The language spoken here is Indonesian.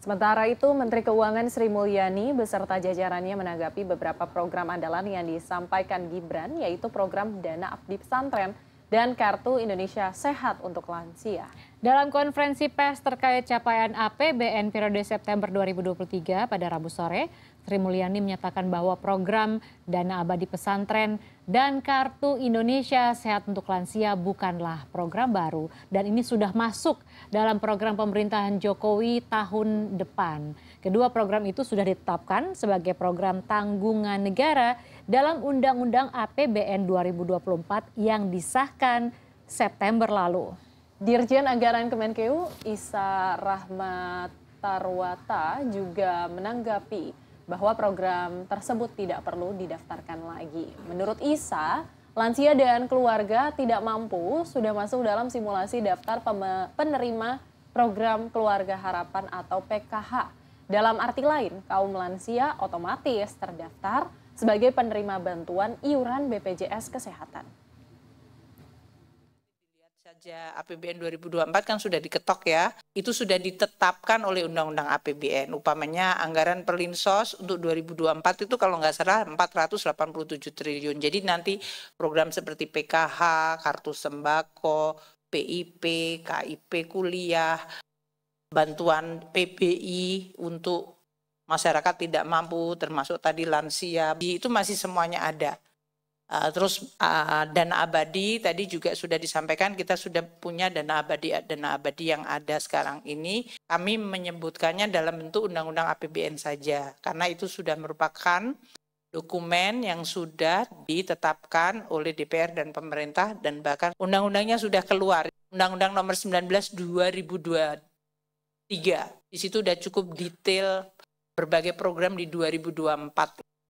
Sementara itu, Menteri Keuangan Sri Mulyani beserta jajarannya menanggapi beberapa program andalan yang disampaikan Gibran, yaitu program Dana Abdi Pesantren dan Kartu Indonesia Sehat untuk Lansia. Dalam konferensi pers terkait capaian APBN periode September 2023 pada Rabu sore, Sri Mulyani menyatakan bahwa program Dana Abadi Pesantren dan Kartu Indonesia Sehat untuk Lansia bukanlah program baru dan ini sudah masuk dalam program pemerintahan Jokowi tahun depan. Kedua program itu sudah ditetapkan sebagai program tanggungan negara dalam Undang-Undang APBN 2024 yang disahkan September lalu. Dirjen Anggaran Kemenkeu Isa Rahmat Tarwata juga menanggapi bahwa program tersebut tidak perlu didaftarkan lagi. Menurut Isa, lansia dan keluarga tidak mampu sudah masuk dalam simulasi daftar penerima program keluarga harapan atau PKH. Dalam arti lain, kaum lansia otomatis terdaftar sebagai penerima bantuan iuran BPJS Kesehatan saja APBN 2024 kan sudah diketok ya. Itu sudah ditetapkan oleh Undang-Undang APBN. Upamanya anggaran perlinsos untuk 2024 itu kalau nggak salah 487 triliun. Jadi nanti program seperti PKH, kartu sembako, PIP, KIP kuliah, bantuan PBI untuk masyarakat tidak mampu termasuk tadi lansia itu masih semuanya ada uh, terus uh, dana abadi tadi juga sudah disampaikan kita sudah punya dana abadi dana abadi yang ada sekarang ini kami menyebutkannya dalam bentuk undang-undang APBN saja karena itu sudah merupakan dokumen yang sudah ditetapkan oleh DPR dan pemerintah dan bahkan undang-undangnya sudah keluar. Undang-undang nomor 19 2023. Di situ sudah cukup detail berbagai program di 2024